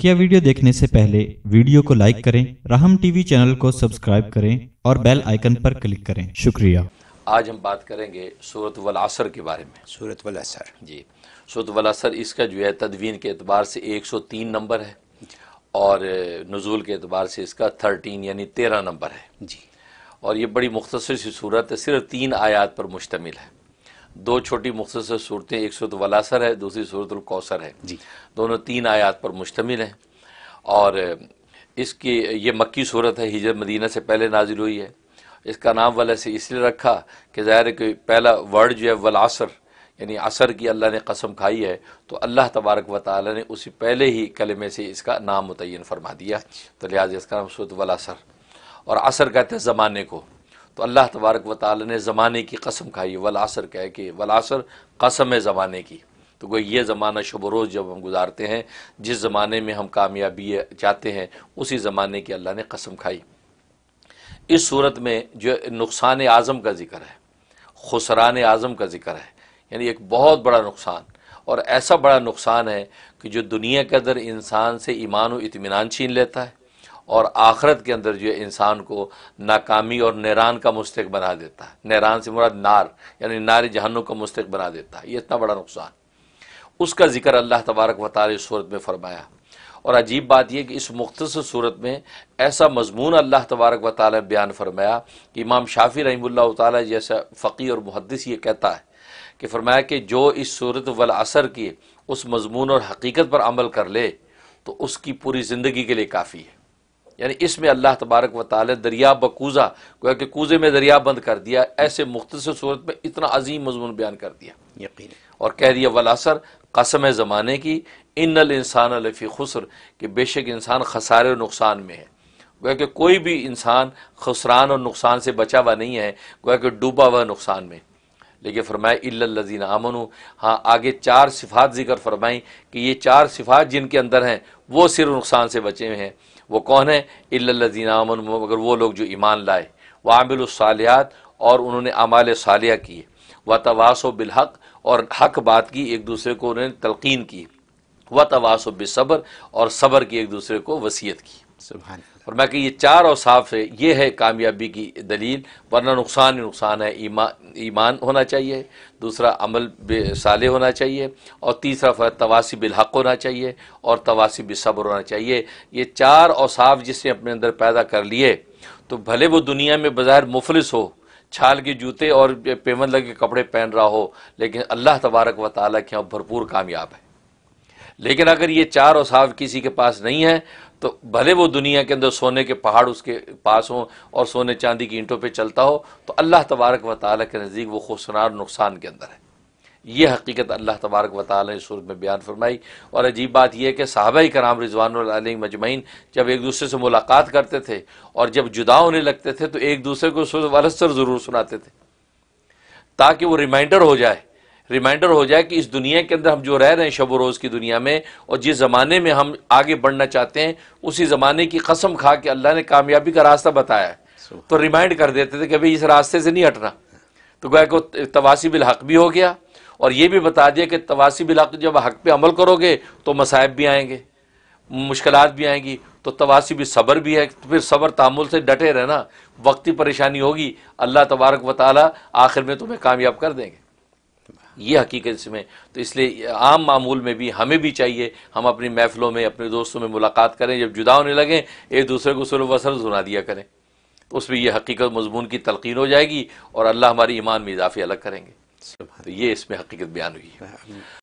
बकिया वीडियो देखने से पहले वीडियो को लाइक करें राहम टीवी चैनल को सब्सक्राइब करें और बेल आइकन पर क्लिक करें शुक्रिया आज हम बात करेंगे सूरत वल असर के बारे में सूरत वल असर जी सूरत वल असर इसका जो है तदवीन के अतबार से 103 नंबर है और नजूल के अतबार से इसका 13 यानी 13 नंबर है जी और ये बड़ी मुख्तर सी सूरत है सिर्फ तीन आयात पर मुश्तमिल है दो छोटी मुख्तर सूरतें एक सूरत वलासर है दूसरी सूरत कौसर है जी दोनों तीन आयात पर मुश्तमिल हैं और इसकी ये मक्की सूरत है हिजर मदीना से पहले नाजिल हुई है इसका नाम वाला से इसलिए रखा कि ज़ाहिर है कि पहला वर्ड जो है वलासर यानी असर की अल्लाह ने कसम खाई है तो अल्लाह तबारक व ताली ने उसी पहले ही कलमे से इसका नाम मुतन फरमा दिया तो लिहाजा इसका नाम सूरत वलासर और असर कहते हैं ज़माने को तो अल्लाह तबारक व ताल ने ज़माने की कसम खाई वलासर कह के वलासर कसम है ज़माने की तो कोई ये ज़माना शब रोज़ जब हम गुजारते हैं जिस ज़माने में हम कामयाबी चाहते हैं उसी ज़माने की अल्लाह ने कसम खाई इस सूरत में जो नुकसान आज़म का ज़िक्र है खुसरान आज़म का ज़िक्र है यानी एक बहुत बड़ा नुकसान और ऐसा बड़ा नुकसान है कि जो दुनिया के अंदर इंसान से ईमान व इतमान छीन लेता है और आखरत के अंदर जो है इंसान को नाकामी और नैरान का मुस्तक बना देता है नैरान से मुराद नार यानी नार जहनों का मुस्तक बना देता है ये इतना बड़ा नुकसान उसका जिक्र अल्लाह तबारक व तार सूरत में फ़रमाया और अजीब बात यह कि इस मुख्तस सूरत में ऐसा मजमून अल्लाह तबारक व ताल बयान फरमाया कि इमाम शाफी रहीमल्ला ताली जैसा फ़की और मुहदस ये कहता है कि फरमाया कि जो इस सूरत वल असर की उस मजमून और हकीकत पर अमल कर ले तो उसकी पूरी ज़िंदगी के लिए काफ़ी है यानी इसमें अल्लाह तबारक व ताल दरिया बकूज़ा गोया कि कूज़े में दरिया बंद कर दिया ऐसे मुख्तर सूरत में इतना अजीम मजमून बयान कर दिया यकीन और कह दिया वलासर कसम ज़माने की इन इंसान लफ़ी खुसर कि बेशक इंसान खसारे और नुकसान में है गोया कि कोई भी इंसान खसरान और नुकसान से बचा हुआ नहीं है गोया कि डूबा हुआ नुकसान में लेकिन फरमाए लजीन आमन हाँ आगे चार सिफात जिक्र फरमाई कि ये चार सिफात जिनके अंदर हैं वो सिर्फ नुकसान से बचे हुए हैं वो कौन है इल्लजीन अमन मगर वो लोग जो ईमान लाए वामिलसालियात और उन्होंने अमाल सालिया किए व तवासो बिलहक और हक बात की एक दूसरे को उन्होंने तलकिन की व तवासो बिसबर और सबर की एक दूसरे को वसीयत की सुबह और मैं कि ये चार औसाफ है ये है कामयाबी की दलील वरना नुकसान ही नुकसान है ईमान ईमान होना चाहिए दूसरा अमल साले होना चाहिए और तीसरा फर्क तवासी बिलहक होना चाहिए और तवासी बिसब्र होना चाहिए ये चार और साफ़ जिसने अपने अंदर पैदा कर लिए तो भले वो दुनिया में बाहर मुफलिस हो छाल के जूते और पेमन लगे कपड़े पहन रहा हो लेकिन अल्लाह तबारक व ताली के यहाँ भरपूर कामयाब है लेकिन अगर ये चार औसाफ किसी के पास नहीं है तो भले वो दुनिया के अंदर सोने के पहाड़ उसके पास हों और सोने चांदी की ईंटों पर चलता हो तो अल्लाह तबारक व ताल के नज़दीक वो खुशनार नुकसान के अंदर है ये हकीकत अल्लाह तबारक व ताल ने सूरत में बयान फरमाई और अजीब बात यह है कि साहबा कराम रिजवान मजमैन जब एक दूसरे से मुलाकात करते थे और जब जुदा होने लगते थे तो एक दूसरे को वालसर ज़रूर सुनाते थे ताकि वो रिमाइंडर हो जाए रिमाइंडर हो जाए कि इस दुनिया के अंदर हम जो रह रहे हैं शब रोज़ की दुनिया में और जिस ज़माने में हम आगे बढ़ना चाहते हैं उसी ज़माने की कसम खा के अल्लाह ने कामयाबी का रास्ता बताया तो रिमाइंड कर देते थे कि भाई इस रास्ते से नहीं हटना तो गए को तवासी बिल हक भी हो गया और ये भी बता दिया कि तवासी बिल हक जब हक पे अमल करोगे तो मसायब भी आएंगे मुश्किल भी आएंगी तो तवासी भी सब्र भी है तो फिर सब्र तामुल से डटे रहना वक्ती परेशानी होगी अल्लाह तबारक व आखिर में तुम्हें कामयाब कर देंगे ये हकीकत इसमें तो इसलिए आम मामूल में भी हमें भी चाहिए हम अपनी महफिलों में अपने दोस्तों में मुलाकात करें जब जुदा होने लगें एक दूसरे को सुल वसल सुना दिया करें तो उसमें यह हकीकत मजमून की तलकिन हो जाएगी और अल्लाह हमारी ईमान में इजाफे अलग करेंगे तो ये इसमें हकीकत बयान हुई है